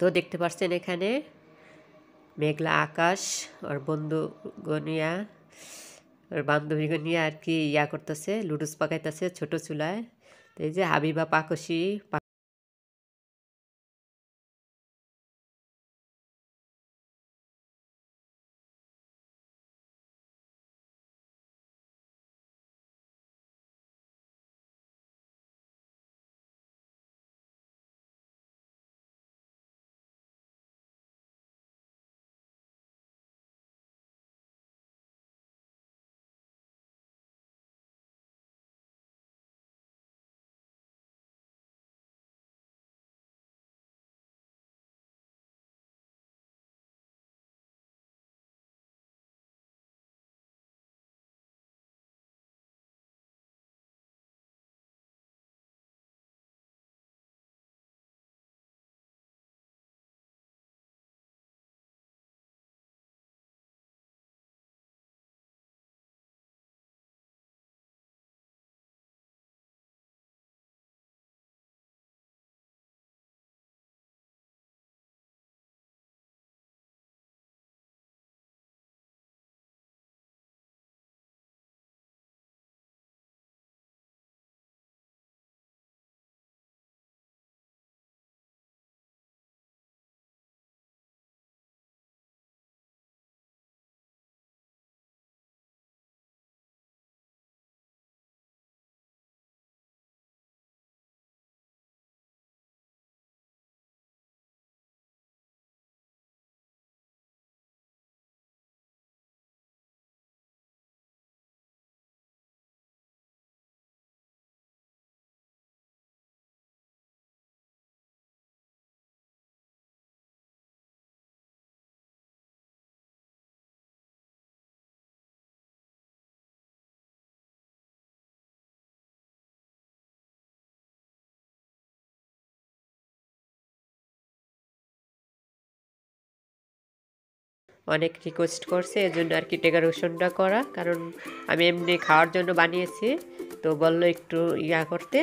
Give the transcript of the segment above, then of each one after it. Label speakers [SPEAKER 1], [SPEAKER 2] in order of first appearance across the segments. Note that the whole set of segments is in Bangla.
[SPEAKER 1] তো দেখতে পাচ্ছেন এখানে মেঘলা আকাশ ওর গনিয়া ওর গনিয়া আর কি ইয়া করতেছে লুডুস পাকাইতেছে ছোট
[SPEAKER 2] চুলায় তো এই যে হাবিবা পাকসি অনেক রিকোয়েস্ট করছে এজন্য আর কি
[SPEAKER 1] ডেকোরেশনটা করা কারণ আমি এমনি খাওয়ার জন্য বানিয়েছি তো বললো একটু
[SPEAKER 2] ইয়া করতে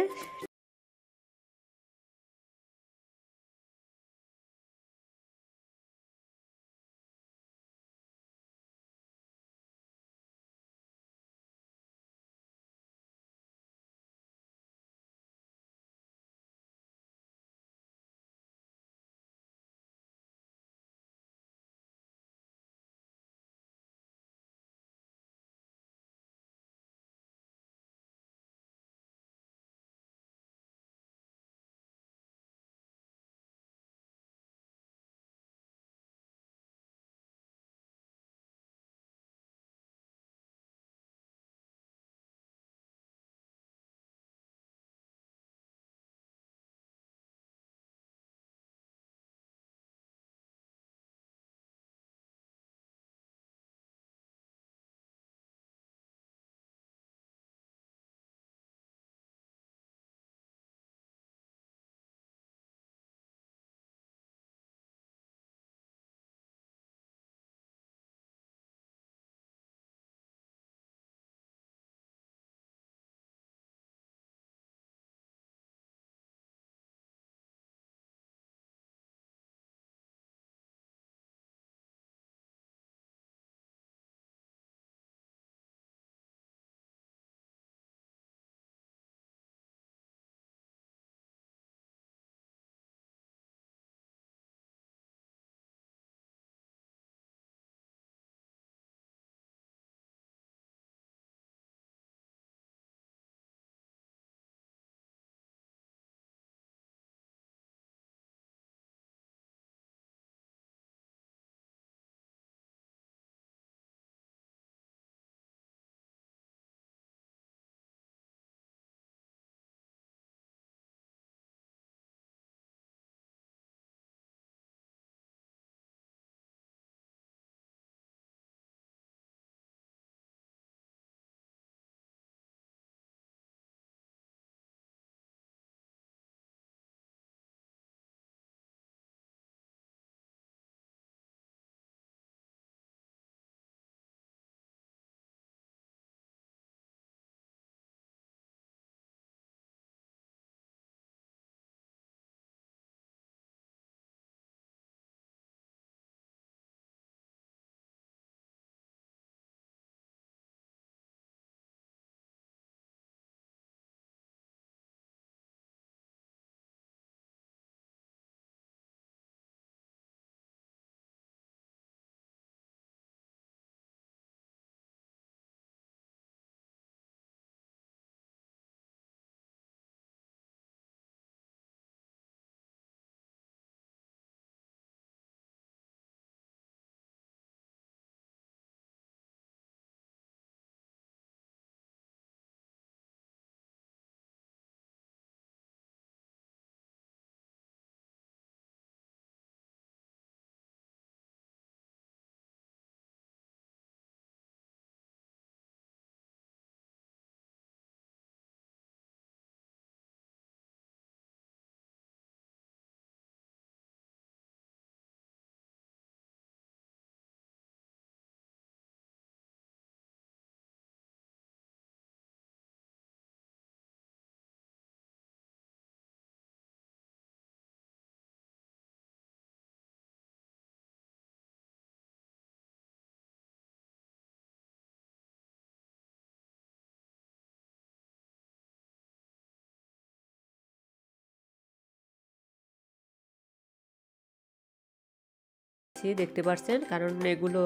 [SPEAKER 2] দিয়েছি দেখতে পাচ্ছেন কারণ এগুলো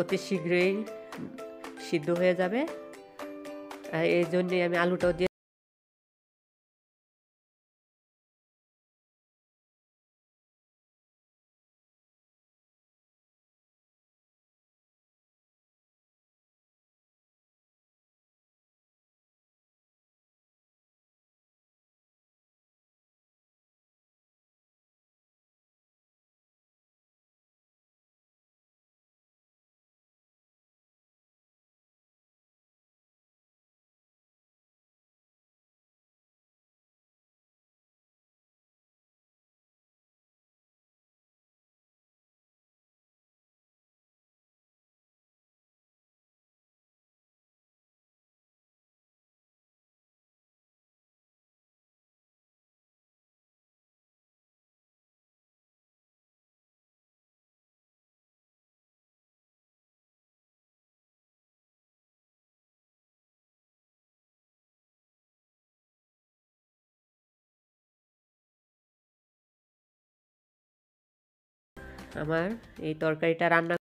[SPEAKER 2] অতি শীঘ্রই সিদ্ধ হয়ে যাবে এই জন্যে আমি আলুটাও দিয়ে আমার এই তরকারিটা রান্না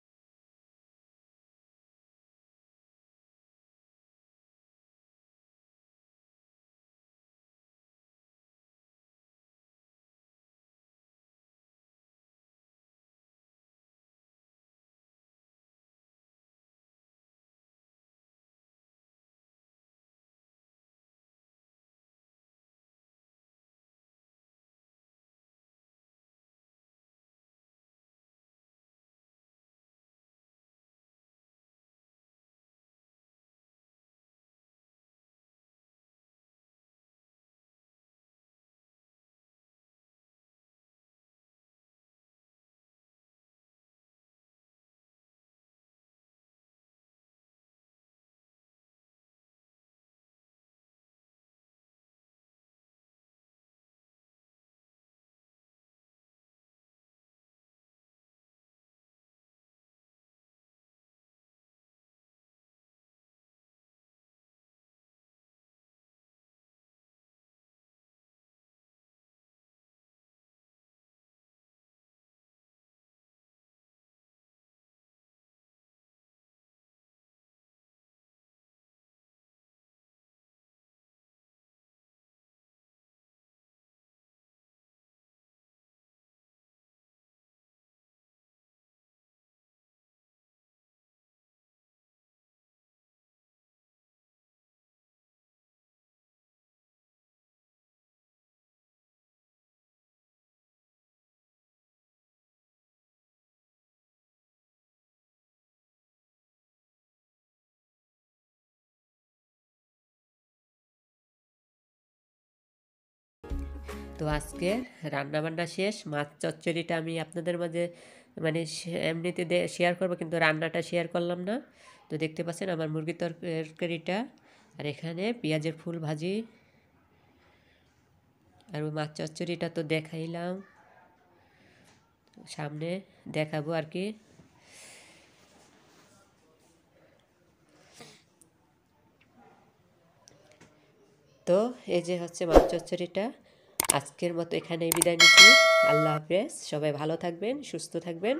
[SPEAKER 2] তো আজকে রান্নাবান্না শেষ মাছ
[SPEAKER 1] চচ্চড়িটা আমি আপনাদের মাঝে মানে এমনিতে শেয়ার করব কিন্তু রান্নাটা শেয়ার করলাম না তো দেখতে পাচ্ছেন আমার মুরগির তরকারিটা আর এখানে পেঁয়াজের ফুল ভাজি আর ওই মাছ চচ্চড়িটা তো দেখাইলাম সামনে দেখাবো আর কি তো এই যে হচ্ছে মাছ চচ্চড়িটা আজকের মতো এখানে বিদায় নিচ্ছি আল্লাহ হাফেজ সবাই ভালো থাকবেন সুস্থ থাকবেন